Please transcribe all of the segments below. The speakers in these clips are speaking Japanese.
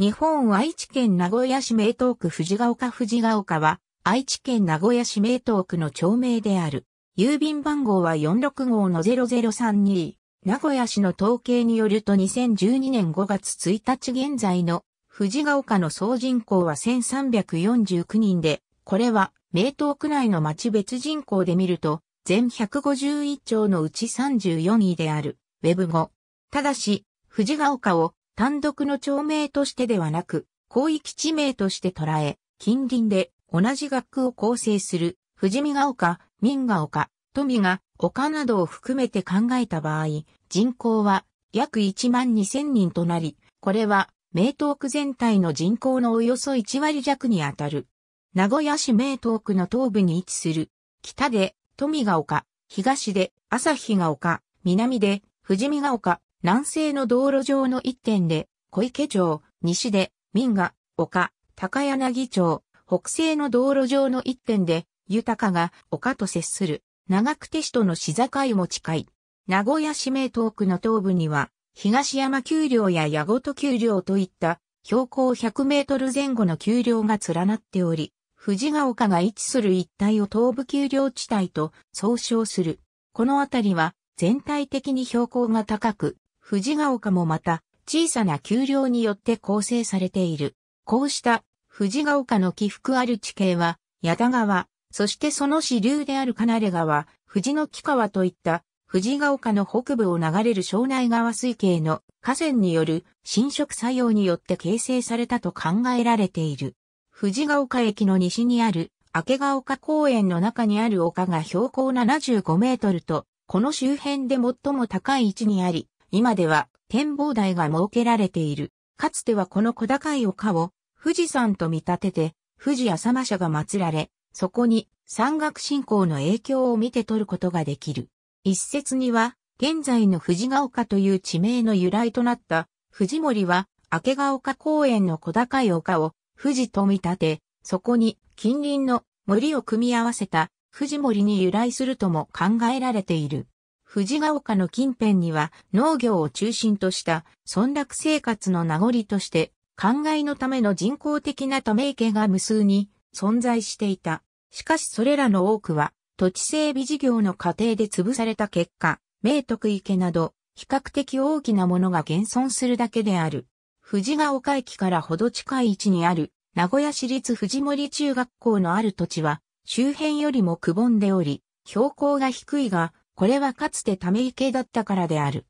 日本愛知県名古屋市名東区藤ヶ丘藤ヶ丘は、愛知県名古屋市名東区の町名である。郵便番号は46号の0032。名古屋市の統計によると2012年5月1日現在の藤ヶ丘の総人口は1349人で、これは名東区内の町別人口で見ると、全151町のうち34位である。ウェブ5。ただし、藤ヶ丘を単独の町名としてではなく、広域地名として捉え、近隣で同じ学区を構成する、富士見が丘、民が丘、富が丘などを含めて考えた場合、人口は約1万2000人となり、これは名東区全体の人口のおよそ1割弱にあたる。名古屋市名東区の東部に位置する。北で富が丘、東で朝日が丘、南で富士見が丘、南西の道路上の一点で、小池町、西で、民が、丘、高柳町、北西の道路上の一点で、豊が丘と接する、長久手市との市境も近い。名古屋市名東区の東部には、東山丘陵や矢ごと丘陵といった標高100メートル前後の丘陵が連なっており、藤ヶ丘が位置する一帯を東部丘陵地帯と総称する。この辺りは全体的に標高が高く、藤ヶ丘もまた、小さな丘陵によって構成されている。こうした藤ヶ丘の起伏ある地形は、矢田川、そしてその支流である金出川、藤の木川といった藤ヶ丘の北部を流れる庄内川水系の河川による侵食作用によって形成されたと考えられている。藤ヶ丘駅の西にある明ヶ丘公園の中にある丘が標高75メートルと、この周辺で最も高い位置にあり、今では展望台が設けられている。かつてはこの小高い丘を富士山と見立てて、富士浅間社が祀られ、そこに山岳信仰の影響を見て取ることができる。一説には、現在の富士ヶ丘という地名の由来となった富士森は、明ヶ丘公園の小高い丘を富士と見立て、そこに近隣の森を組み合わせた富士森に由来するとも考えられている。藤ヶ丘の近辺には農業を中心とした村落生活の名残として、灌漑のための人工的なため池が無数に存在していた。しかしそれらの多くは土地整備事業の過程で潰された結果、明徳池など比較的大きなものが現存するだけである。藤ヶ丘駅からほど近い位置にある名古屋市立藤森中学校のある土地は周辺よりもくぼんでおり、標高が低いが、これはかつてため池だったからである。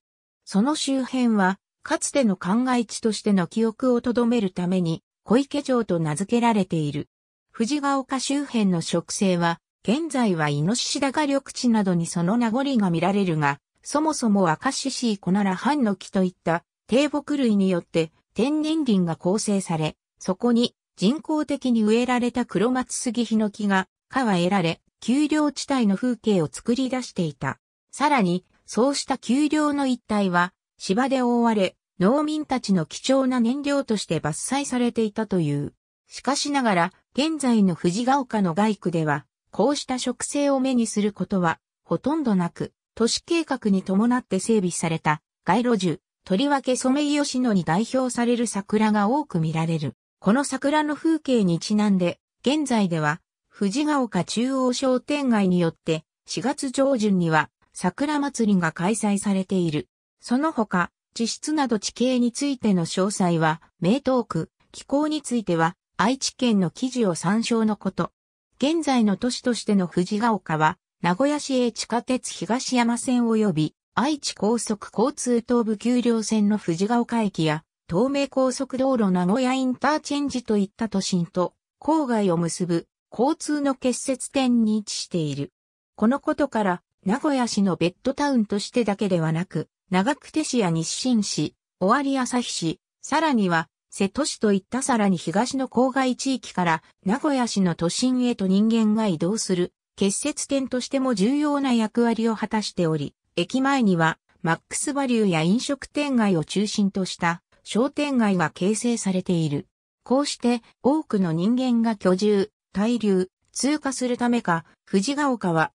その周辺は、かつての灌漑地としての記憶を留めるために、小池城と名付けられている。藤ヶ丘周辺の植生は、現在はイノシシガ緑地などにその名残が見られるが、そもそも赤獅子コナラハンの木といった低木類によって天然林が構成され、そこに人工的に植えられた黒松杉ヒノキが、は得られ、丘陵地帯の風景を作り出していた。さらに、そうした丘陵の一帯は、芝で覆われ、農民たちの貴重な燃料として伐採されていたという。しかしながら、現在の藤ヶ丘の外区では、こうした植生を目にすることは、ほとんどなく、都市計画に伴って整備された、街路樹、とりわけソメイヨシノに代表される桜が多く見られる。この桜の風景にちなんで、現在では、藤ヶ丘中央商店街によって4月上旬には桜祭りが開催されている。その他、地質など地形についての詳細は、名東区、気候については、愛知県の記事を参照のこと。現在の都市としての藤ヶ丘は、名古屋市営地下鉄東山線及び、愛知高速交通東部丘陵線の藤ヶ丘駅や、東名高速道路名古屋インターチェンジといった都心と、郊外を結ぶ交通の結節点に位置している。このことから、名古屋市のベッドタウンとしてだけではなく、長久手市や日清市、尾張旭市、さらには、瀬戸市といったさらに東の郊外地域から名古屋市の都心へと人間が移動する結節点としても重要な役割を果たしており、駅前にはマックスバリューや飲食店街を中心とした商店街が形成されている。こうして多くの人間が居住、対流、通過するためか、藤ヶ丘は、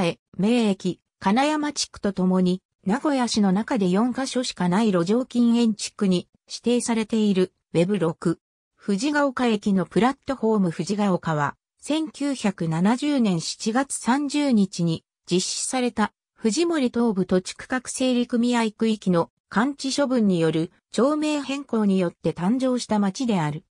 栄、名駅、金山地区とともに、名古屋市の中で4カ所しかない路上禁煙地区に指定されている Web6。藤ヶ丘駅のプラットフォーム藤ヶ丘は、1970年7月30日に実施された藤森東部土地区画整理組合区域の完治処分による町名変更によって誕生した町である。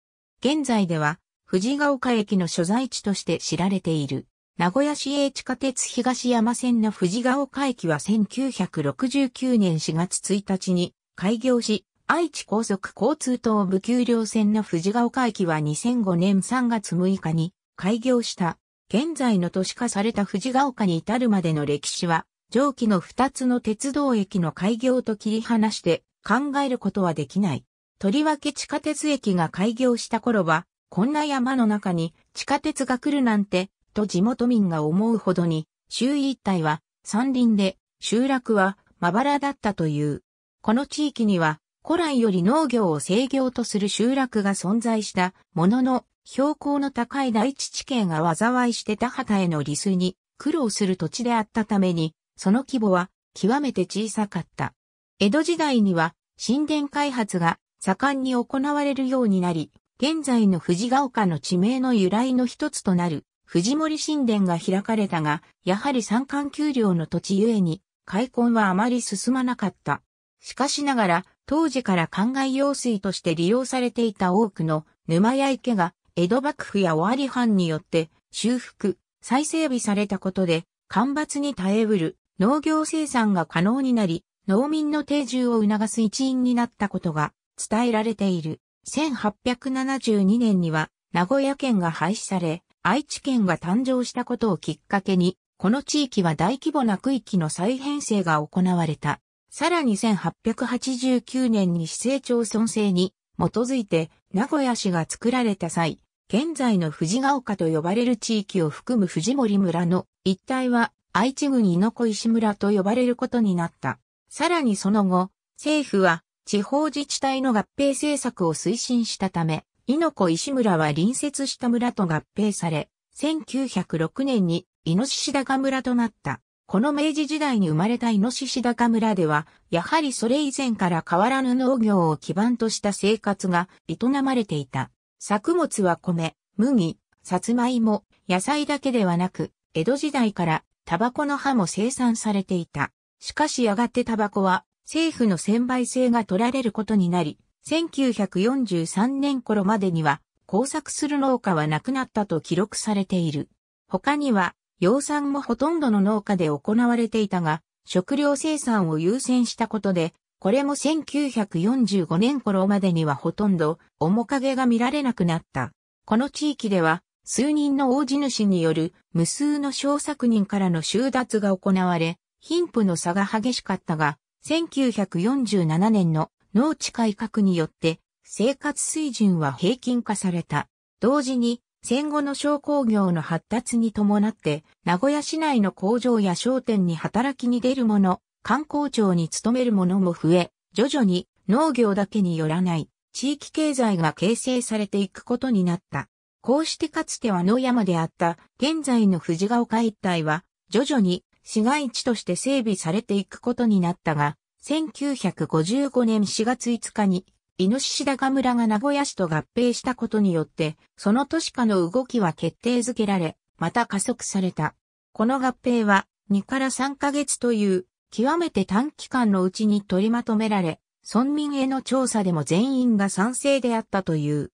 現在では藤ヶ丘駅の所在地として知られている。名古屋市営地下鉄東山線の藤ヶ丘駅は1969年4月1日に開業し、愛知高速交通等部給料線の藤ヶ丘駅は2005年3月6日に開業した。現在の都市化された藤ヶ丘に至るまでの歴史は、上記の2つの鉄道駅の開業と切り離して考えることはできない。とりわけ地下鉄駅が開業した頃は、こんな山の中に地下鉄が来るなんて、と地元民が思うほどに、周囲一帯は山林で、集落はまばらだったという。この地域には、古来より農業を制御とする集落が存在したものの、標高の高い大地地形が災いして田畑への利水に苦労する土地であったために、その規模は極めて小さかった。江戸時代には神殿開発が盛んに行われるようになり、現在の藤ヶ丘の地名の由来の一つとなる、藤森神殿が開かれたが、やはり山間丘陵の土地ゆえに、開墾はあまり進まなかった。しかしながら、当時から灌漑用水として利用されていた多くの沼や池が、江戸幕府や尾張藩によって修復、再整備されたことで、干ばつに耐えうる農業生産が可能になり、農民の定住を促す一因になったことが伝えられている。1872年には名古屋県が廃止され、愛知県が誕生したことをきっかけに、この地域は大規模な区域の再編成が行われた。さらに1889年に市政町村制に基づいて名古屋市が作られた際、現在の藤ヶ丘と呼ばれる地域を含む藤森村の一帯は愛知郡猪子石村と呼ばれることになった。さらにその後、政府は地方自治体の合併政策を推進したため、猪子石村は隣接した村と合併され、1906年に猪高村となった。この明治時代に生まれた猪高村では、やはりそれ以前から変わらぬ農業を基盤とした生活が営まれていた。作物は米、麦、さつまいも、野菜だけではなく、江戸時代からタバコの葉も生産されていた。しかしやがてタバコは政府の専売制が取られることになり、1943年頃までには工作する農家はなくなったと記録されている。他には、養蚕もほとんどの農家で行われていたが、食料生産を優先したことで、これも1945年頃までにはほとんど面影が見られなくなった。この地域では、数人の大地主による無数の小作人からの収奪が行われ、貧富の差が激しかったが、1947年の農地改革によって生活水準は平均化された。同時に戦後の商工業の発達に伴って名古屋市内の工場や商店に働きに出る者、観光庁に勤める者も増え、徐々に農業だけによらない地域経済が形成されていくことになった。こうしてかつては野山であった現在の藤ヶ丘一帯は徐々に市街地として整備されていくことになったが、1955年4月5日に、イノシシ高村が名古屋市と合併したことによって、その都市化の動きは決定づけられ、また加速された。この合併は、2から3ヶ月という、極めて短期間のうちに取りまとめられ、村民への調査でも全員が賛成であったという。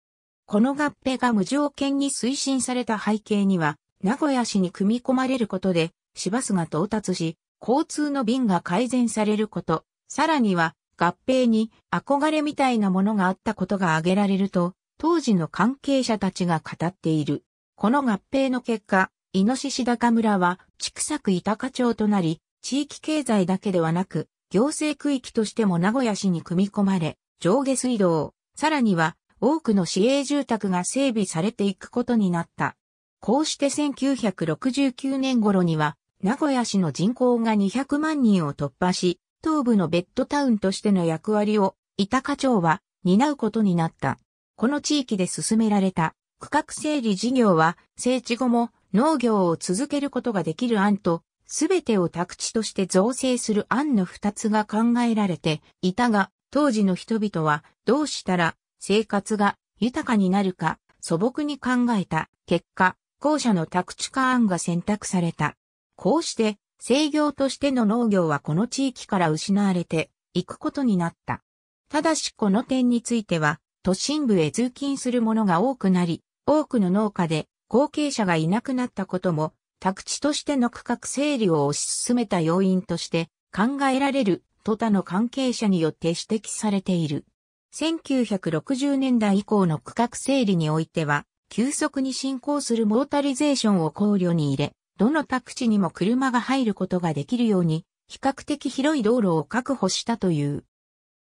この合併が無条件に推進された背景には、名古屋市に組み込まれることで、市バスが到達し、交通の便が改善されること、さらには合併に憧れみたいなものがあったことが挙げられると、当時の関係者たちが語っている。この合併の結果、イノシシ高村は、地作板課町となり、地域経済だけではなく、行政区域としても名古屋市に組み込まれ、上下水道、さらには多くの市営住宅が整備されていくことになった。こうして1969年頃には、名古屋市の人口が200万人を突破し、東部のベッドタウンとしての役割を、板課長は担うことになった。この地域で進められた区画整理事業は、整地後も農業を続けることができる案と、すべてを宅地として造成する案の二つが考えられていたが、当時の人々はどうしたら生活が豊かになるか素朴に考えた結果、後者の宅地化案が選択された。こうして、制御としての農業はこの地域から失われていくことになった。ただしこの点については、都心部へ通勤する者が多くなり、多くの農家で後継者がいなくなったことも、宅地としての区画整理を推し進めた要因として考えられると他の関係者によって指摘されている。1960年代以降の区画整理においては、急速に進行するモータリゼーションを考慮に入れ、どの宅地にも車が入ることができるように、比較的広い道路を確保したという。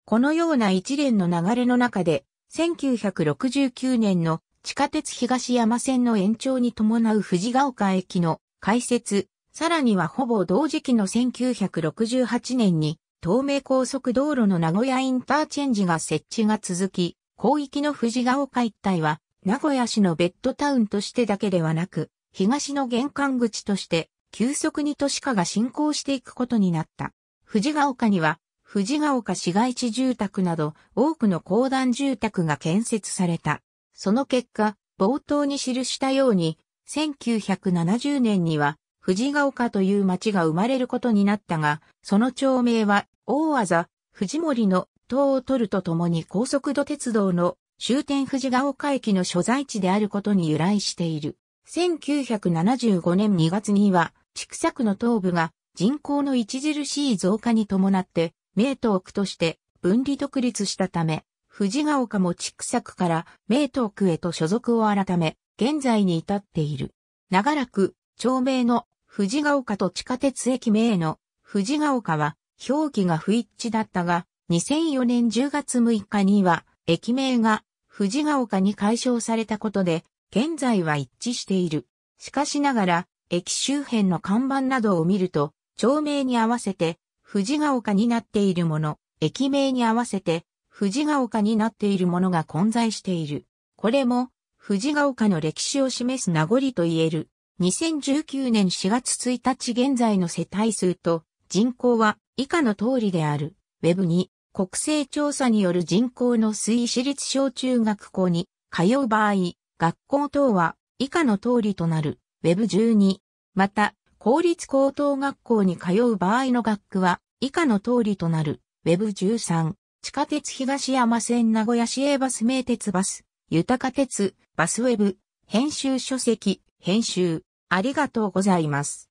このような一連の流れの中で、1969年の地下鉄東山線の延長に伴う藤ヶ丘駅の開設、さらにはほぼ同時期の1968年に東名高速道路の名古屋インターチェンジが設置が続き、広域の藤ヶ丘一帯は名古屋市のベッドタウンとしてだけではなく、東の玄関口として、急速に都市化が進行していくことになった。藤ヶ丘には、藤ヶ丘市街地住宅など多くの公団住宅が建設された。その結果、冒頭に記したように、1970年には藤ヶ丘という町が生まれることになったが、その町名は大技、藤森の塔を取るとともに高速度鉄道の終点藤ヶ丘駅の所在地であることに由来している。1975年2月には、畜作の東部が人口の著しい増加に伴って、名東区として分離独立したため、藤ヶ丘も畜作から名東区へと所属を改め、現在に至っている。長らく、町名の藤ヶ丘と地下鉄駅名の藤ヶ丘は表記が不一致だったが、2004年10月6日には駅名が藤ヶ丘に解消されたことで現在は一致している。しかしながら、駅周辺の看板などを見ると、町名に合わせて、藤ヶ丘になっているもの、駅名に合わせて、藤ヶ丘になっているものが混在している。これも、藤ヶ丘の歴史を示す名残と言える。2019年4月1日現在の世帯数と人口は以下の通りである。Web に国勢調査による人口の推移私立小中学校に通う場合、学校等は以下の通りとなる Web12。また、公立高等学校に通う場合の学区は以下の通りとなる Web13。地下鉄東山線名古屋市営バス名鉄バス、豊か鉄、バスウェブ、編集書籍、編集。ありがとうございます。